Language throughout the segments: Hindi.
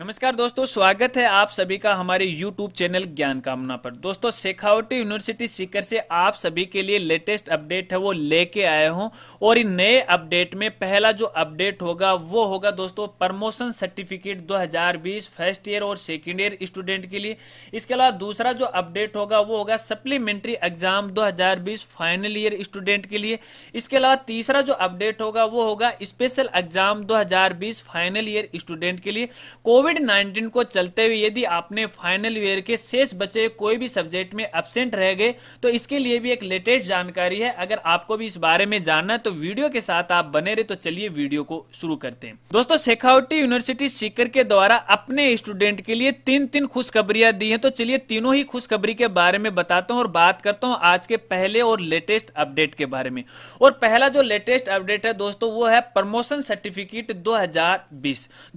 नमस्कार दोस्तों स्वागत है आप सभी का हमारे YouTube चैनल ज्ञान कामना पर दोस्तों शेखावटी यूनिवर्सिटी सीकर से आप सभी के लिए लेटेस्ट अपडेट है वो लेके आए हूँ और इन नए अपडेट में पहला जो अपडेट होगा वो होगा दोस्तों प्रमोशन सर्टिफिकेट 2020 फर्स्ट ईयर और सेकेंड ईयर स्टूडेंट के लिए इसके अलावा दूसरा जो अपडेट होगा वो होगा सप्लीमेंट्री एग्जाम दो फाइनल ईयर स्टूडेंट के लिए इसके अलावा तीसरा जो अपडेट होगा वो होगा स्पेशल एग्जाम दो फाइनल ईयर स्टूडेंट के लिए कोविड कोविड 19 को चलते हुए यदि आपने फाइनल ईयर के शेष बचे कोई भी सब्जेक्ट में एबसेंट रह गए तो इसके लिए भी एक लेटेस्ट जानकारी है अगर आपको भी इस बारे में जानना है तो वीडियो के साथ आप बने रहे तो चलिए वीडियो को शुरू करते हैं दोस्तों शेखावटी यूनिवर्सिटी सीकर के द्वारा अपने स्टूडेंट के लिए तीन तीन खुशखबरियां दी है तो चलिए तीनों ही खुशखबरी के बारे में बताता हूँ और बात करता हूँ आज के पहले और लेटेस्ट अपडेट के बारे में और पहला जो लेटेस्ट अपडेट है दोस्तों वो है प्रमोशन सर्टिफिकेट दो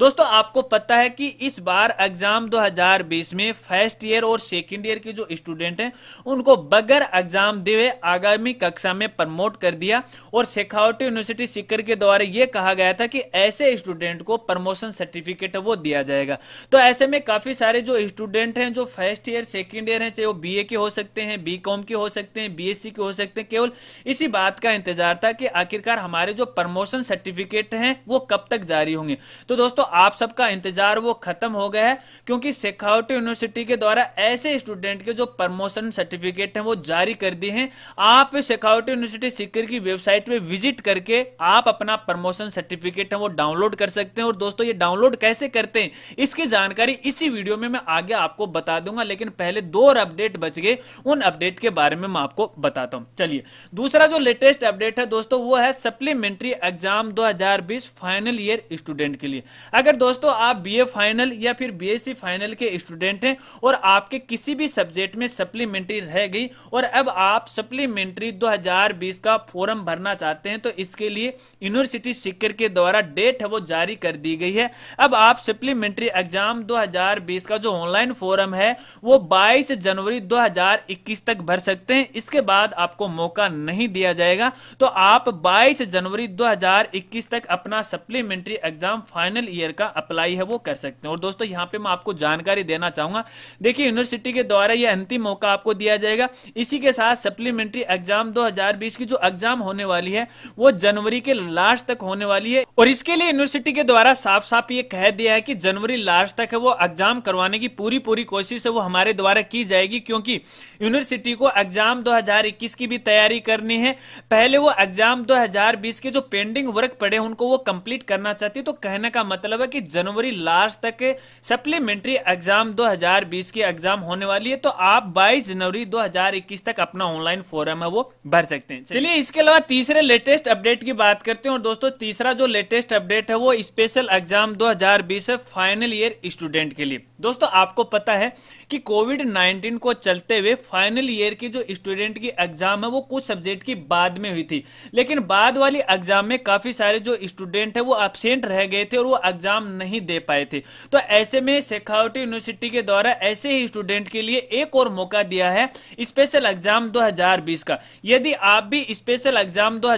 दोस्तों आपको पता है कि इस बार एग्जाम 2020 में फर्स्ट ईयर और सेकेंड ईयर के जो स्टूडेंट हैं उनको बगैर एग्जाम दिए आगामी कक्षा में प्रमोट कर दिया और शेखावटी यूनिवर्सिटी सीकर के द्वारा यह कहा गया था कि ऐसे स्टूडेंट को प्रमोशन सर्टिफिकेट वो दिया जाएगा तो ऐसे में काफी सारे जो स्टूडेंट हैं जो फर्स्ट ईयर सेकेंड ईयर है चाहे वो बी के हो सकते हैं बी के हो सकते हैं बी के हो सकते हैं केवल इसी बात का इंतजार था कि आखिरकार हमारे जो प्रमोशन सर्टिफिकेट है वो कब तक जारी होंगे तो दोस्तों आप सबका इंतजार वो वो खत्म हो गया है क्योंकि शेखावटी यूनिवर्सिटी के द्वारा ऐसे स्टूडेंट के जो प्रमोशन सर्टिफिकेट है वो जारी कर दिए हैं आप शेखावटी यूनिवर्सिटी सीकर की वेबसाइट पे विजिट करके आप अपना प्रमोशन सर्टिफिकेट है वो डाउनलोड कर सकते हैं और दोस्तों ये डाउनलोड कैसे करते हैं इसकी जानकारी इसी वीडियो में मैं आगे आपको बता दूंगा लेकिन पहले दो और अपडेट बच गए उन अपडेट के बारे में मैं आपको बताता हूं चलिए दूसरा जो लेटेस्ट अपडेट है दोस्तों वो है supplementary exam 2020 final year student के लिए अगर दोस्तों आप बीए फाइनल या फिर बीएससी फाइनल e के स्टूडेंट हैं और आपके किसी भी सब्जेक्ट में सप्लीमेंट्री रह गई और अब आप सप्लीमेंट्री 2020 का फॉर्म भरना चाहते हैं तो इसके लिए यूनिवर्सिटी सिक्कर के द्वारा डेट है वो जारी कर दी गई है अब आप सप्लीमेंट्री एग्जाम दो का जो ऑनलाइन फॉरम है वो बाईस जनवरी दो तक भर सकते हैं इसके बाद आपको मौका नहीं दिया जाएगा तो आप 22 जनवरी 2021 तक अपना सप्लीमेंट्री एग्जाम फाइनल ईयर का अप्लाई है वो कर सकते हैं और दोस्तों यहाँ पे मैं आपको जानकारी देना चाहूंगा देखिए यूनिवर्सिटी के द्वारा यह अंतिम मौका आपको दिया जाएगा इसी के साथ सप्लीमेंट्री एग्जाम 2020 की जो एग्जाम होने वाली है वो जनवरी के लास्ट तक होने वाली है और इसके लिए यूनिवर्सिटी के द्वारा साफ साफ ये कह दिया है कि जनवरी लास्ट तक वो एग्जाम करवाने की पूरी पूरी कोशिश है वो हमारे द्वारा की जाएगी क्योंकि यूनिवर्सिटी को एग्जाम 2021 की भी तैयारी करनी है पहले वो एग्जाम 2020 के जो पेंडिंग वर्क पड़े उनको वो कंप्लीट करना चाहती है तो कहने का मतलब है कि जनवरी लास्ट मार्च तक सप्लीमेंट्री एग्जाम 2020 की एग्जाम होने वाली है तो आप 22 जनवरी 2021 तक अपना ऑनलाइन फॉरम है वो भर सकते हैं चलिए इसके अलावा तीसरे लेटेस्ट अपडेट की बात करते हैं और दोस्तों तीसरा जो लेटेस्ट अपडेट है वो स्पेशल एग्जाम दो है फाइनल ईयर स्टूडेंट के लिए दोस्तों आपको पता है कि कोविड 19 को चलते हुए फाइनल ईयर की जो स्टूडेंट की एग्जाम है वो कुछ सब्जेक्ट की बाद में हुई थी लेकिन बाद वाली एग्जाम में काफी सारे जो स्टूडेंट है वो एबसेंट रह गए थे और वो एग्जाम नहीं दे पाए थे तो ऐसे में शेखावटी यूनिवर्सिटी के द्वारा ऐसे ही स्टूडेंट के लिए एक और मौका दिया है स्पेशल एग्जाम दो का यदि आप भी स्पेशल एग्जाम दो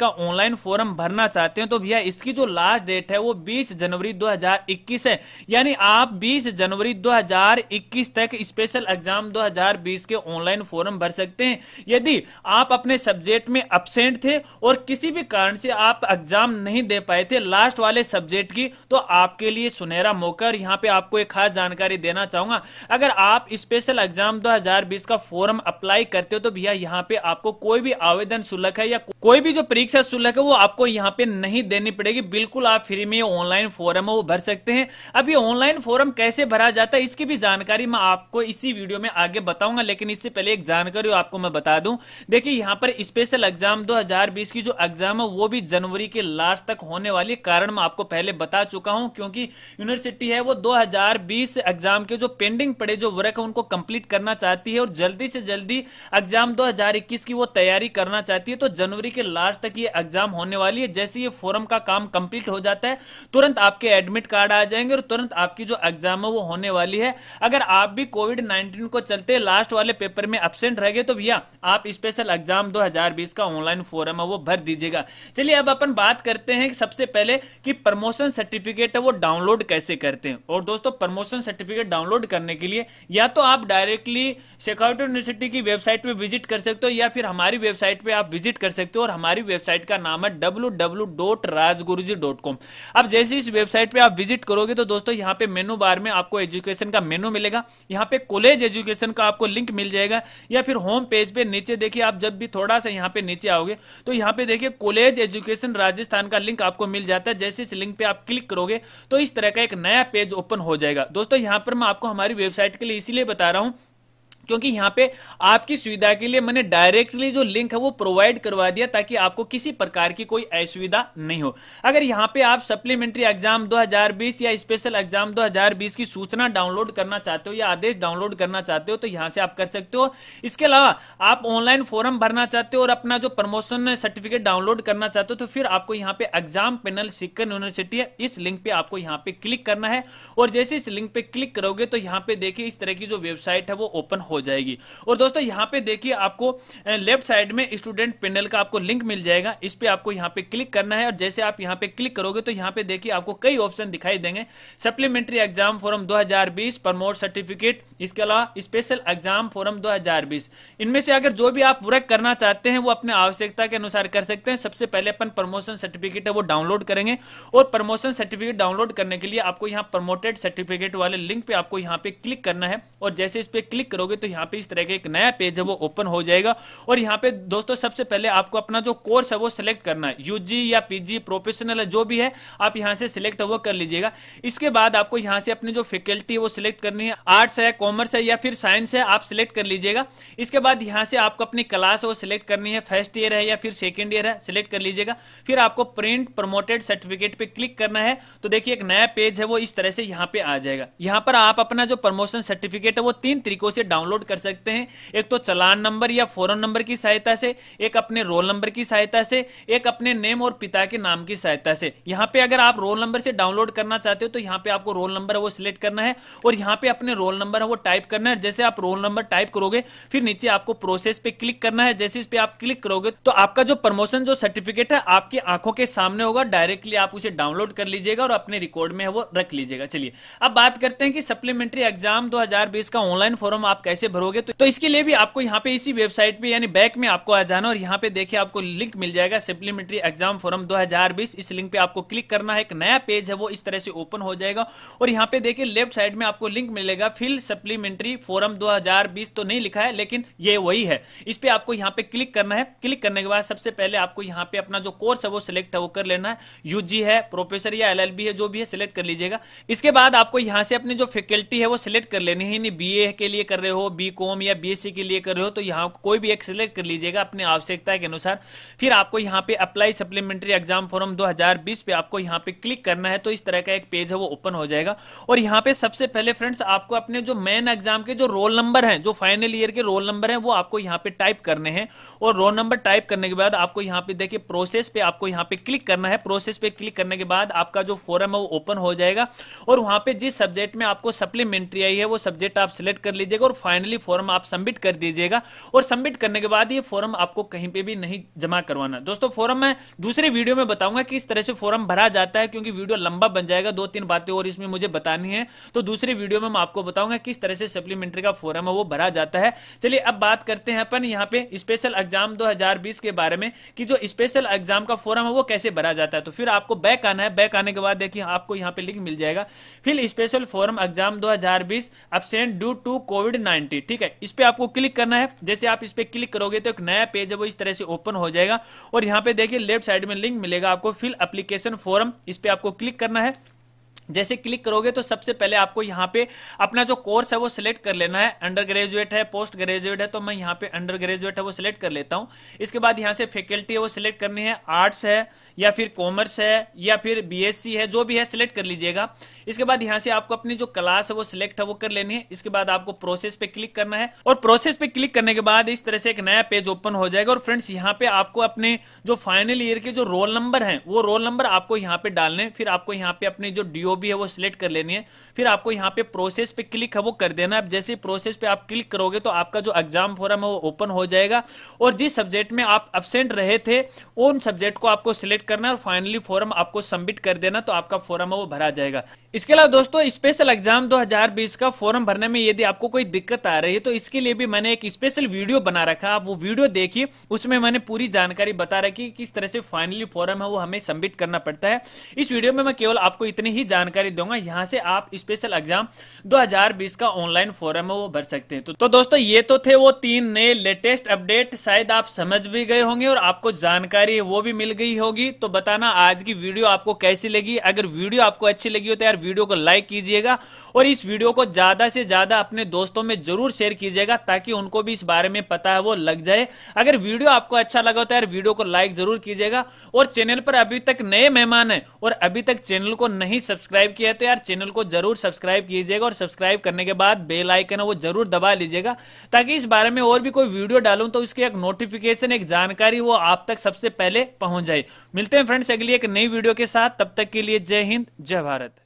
का ऑनलाइन फॉर्म भरना चाहते हैं तो भैया इसकी जो लास्ट डेट है वो 20 जनवरी 2021 है यानी आप 20 जनवरी 2021 तक स्पेशल एग्जाम 2020 के ऑनलाइन फॉर्म भर सकते हैं यदि आप अपने सब्जेक्ट में अपसेंट थे और किसी भी कारण से आप एग्जाम नहीं दे पाए थे लास्ट वाले सब्जेक्ट की तो आपके लिए सुनहरा मौका और यहाँ पे आपको एक खास जानकारी देना चाहूंगा अगर आप स्पेशल एग्जाम दो का फॉर्म अप्लाई करते हो तो भैया यहाँ पे आपको कोई भी आवेदन शुल्क है या कोई भी जो परीक्षा शुल्क है वो आपको यहाँ पे नहीं देनी पड़ेगी बिल्कुल आप फ्री में ऑनलाइन फॉर्म है वो भर सकते हैं अब ये ऑनलाइन फॉर्म कैसे भरा जाता है इसकी भी जानकारी मैं आपको इसी वीडियो में आगे बताऊंगा लेकिन इससे पहले एक जानकारी आपको मैं बता दूं देखिए यहाँ पर स्पेशल एग्जाम 2020 की जो एग्जाम है वो भी जनवरी के लास्ट तक होने वाली कारण मैं आपको पहले बता चुका हूँ क्योंकि यूनिवर्सिटी है वो दो एग्जाम के जो पेंडिंग पड़े जो वर्क है उनको कंप्लीट करना चाहती है और जल्दी से जल्दी एग्जाम दो की वो तैयारी करना चाहती है तो जनवरी के लास्ट तक ये एग्जाम होने वाली है जैसे ये फॉर्म का काम कंप्लीट हो जाता है तुरंत आपके एडमिट कार्ड आ जाएंगे और तुरंत आपकी जो एग्जाम है वो होने वाली है अगर आप आप भी कोविड 19 को चलते लास्ट वाले पेपर में एबसेंट रह गए तो भैया आप स्पेशल एग्जाम 2020 का ऑनलाइन फॉरम है वो भर दीजिएगा चलिए अब अपन बात करते हैं सबसे पहले कि प्रमोशन सर्टिफिकेट है वो डाउनलोड कैसे करते हैं और दोस्तों प्रमोशन सर्टिफिकेट डाउनलोड करने के लिए या तो आप डायरेक्टली सिक्योरिटी यूनिवर्सिटी की वेबसाइट पर विजिट कर सकते हो या फिर हमारी वेबसाइट पर आप विजिट कर सकते हो और हमारी वेबसाइट का नाम है डब्ल्यू अब जैसे इस वेबसाइट पर आप विजिट करोगे तो दोस्तों यहाँ पे मेनू बार में आपको एजुकेशन का मेनू मिलेगा यहाँ पे कॉलेज एजुकेशन का आपको लिंक मिल जाएगा या फिर होम पेज पे नीचे देखिए आप जब भी थोड़ा सा यहाँ पे नीचे आओगे तो यहाँ पे देखिए कॉलेज एजुकेशन राजस्थान का लिंक आपको मिल जाता है जैसे इस लिंक पे आप क्लिक करोगे तो इस तरह का एक नया पेज ओपन हो जाएगा दोस्तों यहाँ पर मैं आपको हमारी वेबसाइट के लिए इसीलिए बता रहा हूँ क्योंकि यहाँ पे आपकी सुविधा के लिए मैंने डायरेक्टली जो लिंक है वो प्रोवाइड करवा दिया ताकि आपको किसी प्रकार की कोई असुविधा नहीं हो अगर यहाँ पे आप सप्लीमेंट्री एग्जाम 2020 या स्पेशल एग्जाम 2020 की सूचना डाउनलोड करना चाहते हो या आदेश डाउनलोड करना चाहते हो तो यहाँ से आप कर सकते हो इसके अलावा आप ऑनलाइन फॉर्म भरना चाहते हो और अपना जो प्रमोशन सर्टिफिकेट डाउनलोड करना चाहते हो तो फिर आपको यहाँ पे एग्जाम पेनल सिक्कन यूनिवर्सिटी है इस लिंक पे आपको यहाँ पे क्लिक करना है और जैसे इस लिंक पे क्लिक करोगे तो यहाँ पे देखिए इस तरह की जो वेबसाइट है वो ओपन हो हो जाएगी और दोस्तों यहाँ पे देखिए आपको लेफ्ट साइड में स्टूडेंट पैनल का आपको लिंक मिल जाएगा इस पर आपको यहाँ पे क्लिक करना है और जैसे आप यहाँ पे क्लिक करोगे तो यहाँ पे देखिए आपको कई ऑप्शन दिखाई देंगे supplementary exam form 2020 promote certificate इसके अलावा स्पेशल एग्जाम फॉरम 2020 इनमें से अगर जो भी आप वर्क करना चाहते हैं वो अपने आवश्यकता के अनुसार कर सकते हैं सबसे पहले अपन प्रमोशन सर्टिफिकेट है वो डाउनलोड करेंगे और प्रमोशन सर्टिफिकेट डाउनलोड करने के लिए आपको यहाँ प्रमोटेड सर्टिफिकेट वाले लिंक पे आपको यहाँ पे क्लिक करना है और जैसे इस पे क्लिक करोगे तो यहाँ पे इस तरह का एक नया पेज है वो ओपन हो जाएगा और यहाँ पे दोस्तों सबसे पहले आपको अपना जो कोर्स है वो सिलेक्ट करना है यूजी या पीजी प्रोफेशनल है जो भी है आप यहाँ से सिलेक्ट वो कर लीजिएगा इसके बाद आपको यहाँ से अपनी जो फैकल्टी है वो सिलेक्ट करनी है आर्ट्स है कॉमर्स है या फिर साइंस है आप सिलेक्ट कर लीजिएगा इसके बाद यहाँ से आपको अपनी क्लास वो सिलेक्ट करनी है फर्स्ट ईयर है या फिर सेकेंड ईयर है सिलेक्ट कर लीजिएगा फिर आपको प्रिंट प्रमोटेड सर्टिफिकेट पे क्लिक करना है तो देखिए एक नया पेज है वो इस तरह से यहाँ पे आ जाएगा यहाँ पर आप अपना जो प्रमोशन सर्टिफिकेट है वो तीन तरीकों से डाउनलोड डाउनलोड कर सकते हैं एक तो चलान नंबर या फोरन नंबर की सहायता से एक अपने रोल नंबर की सहायता से एक अपने नेम और पिता के नाम की सहायता से यहाँ पे अगर आप रोल नंबर से डाउनलोड करना चाहते हो तो यहाँ पे आपको रोल नंबर वो सिलेक्ट करना है और यहाँ पे अपने रोल नंबर है वो टाइप करना है जैसे आप रोल नंबर टाइप करोगे फिर नीचे आपको प्रोसेस पे क्लिक करना है जैसे इस पे आप क्लिक करोगे तो आपका जो प्रमोशन जो सर्टिफिकेट है आपकी आंखों के सामने होगा डायरेक्टली आप उसे डाउनलोड कर लीजिएगा और अपने रिकॉर्ड में वो रख लीजिएगा चलिए अब बात करते हैं कि सप्लीमेंट्री एग्जाम 2020 का ऑनलाइन फॉर्म आप कैसे कैसे भरोगे तो, तो इसके लिए भी आपको यहाँ पे इसी वेबसाइट पे यानी बैक में आपको आ जाना और यहाँ पे देखिए आपको लिंक मिल जाएगा सप्लीमेंट्री एग्जाम फॉरम 2020 इस लिंक पे आपको क्लिक करना है एक नया पेज है वो इस तरह से ओपन हो जाएगा और यहाँ पे देखिए लेफ्ट साइड में आपको लिंक मिलेगा फिल सप्लीमेंट्री फोरम दो तो नहीं लिखा है लेकिन ये वही है इस पे आपको यहाँ पे क्लिक करना है क्लिक करने के बाद सबसे पहले आपको यहाँ पे अपना जो कोर्स है वो सिलेक्ट है वो कर लेना है यूजी है प्रोफेसर या एल है जो भी है सिलेक्ट कर लीजिएगा इसके बाद आपको यहाँ से अपनी जो फैकल्टी है वो सिलेक्ट कर लेनी है बी ए के लिए कर रहे हो बी कॉम या बी के लिए कर रहे हो तो यहाँ कोई भी एक सिलेक्ट कर लीजिएगा अपनी आवश्यकता के अनुसार फिर आपको यहाँ पे अप्लाई सप्लीमेंट्री एग्जाम फॉर्म 2020 पे आपको यहाँ पे क्लिक करना है तो इस तरह का एक पेज है वो ओपन हो जाएगा और यहाँ पे सबसे पहले फ्रेंड्स आपको अपने जो मेन एग्जाम के जो रोल नंबर है जो फाइनल ईयर के रोल नंबर है वो आपको यहाँ पे टाइप करने हैं और रोल नंबर टाइप करने के बाद आपको यहाँ पे देखिए प्रोसेस पे आपको यहाँ पे क्लिक करना है प्रोसेस पे क्लिक करने के बाद आपका जो फॉरम है वो ओपन हो जाएगा और वहां पे जिस सब्जेक्ट में आपको सप्लीमेंट्री आई है वो सब्जेक्ट आप सिलेक्ट कर लीजिएगा और फाइनल फाइनली फॉर्म आप सबमिट कर दीजिएगा और सबमिट करने के बाद ये फॉर्म आपको कहीं पे भी नहीं जमा करवाना दोस्तों फॉर्म मैं दूसरे वीडियो में बताऊंगा किस तरह से फॉर्म भरा जाता है क्योंकि वीडियो लंबा बन जाएगा दो तीन बातें और इसमें मुझे बतानी है तो दूसरे वीडियो में मैं आपको बताऊंगा किस तरह से सप्लीमेंट्री का फॉर्म है वो भरा जाता है चलिए अब बात करते हैं अपन यहाँ पे स्पेशल एग्जाम दो के बारे में कि जो स्पेशल एग्जाम का फॉर्म है वो कैसे भरा जाता है तो फिर आपको बैक आना है बैक आने के बाद देखिए आपको यहाँ पे लिंक मिल जाएगा फिर special form exam 2020 absent due to COVID entry ठीक है इस पर आपको क्लिक करना है जैसे आप इस पर क्लिक करोगे तो एक नया पेज है वो इस तरह से ओपन हो जाएगा और यहाँ पे देखिए लेफ्ट साइड में लिंक मिलेगा आपको फिल एप्लीकेशन फॉरम इस पर आपको क्लिक करना है जैसे क्लिक करोगे तो सबसे पहले आपको यहाँ पे अपना जो कोर्स है वो सिलेक्ट कर लेना है अंडर ग्रेजुएट है पोस्ट ग्रेजुएट है तो मैं यहाँ पे अंडर ग्रेजुएट है वो सिलेक्ट कर लेता हूँ इसके बाद यहाँ से फैकल्टी है वो सिलेक्ट करनी है आर्ट्स है या फिर कॉमर्स है या फिर बीएससी है जो भी है सिलेक्ट कर लीजिएगा इसके बाद यहाँ से आपको अपनी जो क्लास है वो सिलेक्ट है वो कर लेनी है इसके बाद आपको प्रोसेस पे क्लिक करना है और प्रोसेस पे क्लिक करने के बाद इस तरह से एक नया पेज ओपन हो जाएगा और फ्रेंड्स यहाँ पे आपको अपने जो फाइनल ईयर के जो रोल नंबर है वो रोल नंबर आपको यहाँ पे डालने फिर आपको यहाँ पे अपने जो डीओ भी है वो सिलेक्ट कर लेनी है फिर आपको यहाँ पे प्रोसेस पे क्लिक है वो कर देना है जैसे प्रोसेस पे आप क्लिक करोगे तो आपका जो एग्जाम फोरम है वो ओपन हो जाएगा और जिस सब्जेक्ट में आप एबसेंट रहे थे उन सब्जेक्ट को आपको सिलेक्ट करना है और फाइनली फॉरम आपको सबमिट कर देना तो आपका फॉरम है वो भरा जाएगा इसके अलावा दोस्तों स्पेशल एग्जाम 2020 का फॉरम भरने में यदि आपको कोई दिक्कत आ रही है तो इसके लिए भी मैंने एक स्पेशल वीडियो बना रखा है आप वो वीडियो देखिए उसमें मैंने पूरी जानकारी बता रखी किस तरह से फाइनली फॉरम है वो हमें सबमिट करना पड़ता है इस वीडियो में मैं केवल आपको इतनी ही जान... जानकारी दूंगा यहाँ से आप स्पेशल एग्जाम 2020 का ऑनलाइन फॉरम है वो भर सकते हैं तो, तो दोस्तों ये तो थे वो तीन नए लेटेस्ट अपडेट शायद आप समझ भी गए होंगे और आपको जानकारी वो भी मिल गई होगी तो बताना आज की वीडियो आपको कैसी लगी अगर वीडियो आपको अच्छी लगी हो तो यार वीडियो को लाइक कीजिएगा और इस वीडियो को ज्यादा से ज्यादा अपने दोस्तों में जरूर शेयर कीजिएगा ताकि उनको भी इस बारे में पता है वो लग जाए अगर वीडियो आपको अच्छा लगा हो तो यार वीडियो को लाइक जरूर कीजिएगा और चैनल पर अभी तक नए मेहमान है और अभी तक चैनल को नहीं सब्सक्राइब सब्सक्राइब किया तो यार चैनल को जरूर सब्सक्राइब कीजिएगा और सब्सक्राइब करने के बाद बेल आइकन है वो जरूर दबा लीजिएगा ताकि इस बारे में और भी कोई वीडियो डालूं तो उसकी एक नोटिफिकेशन एक जानकारी वो आप तक सबसे पहले पहुंच जाए मिलते हैं फ्रेंड्स अगली एक नई वीडियो के साथ तब तक के लिए जय हिंद जय भारत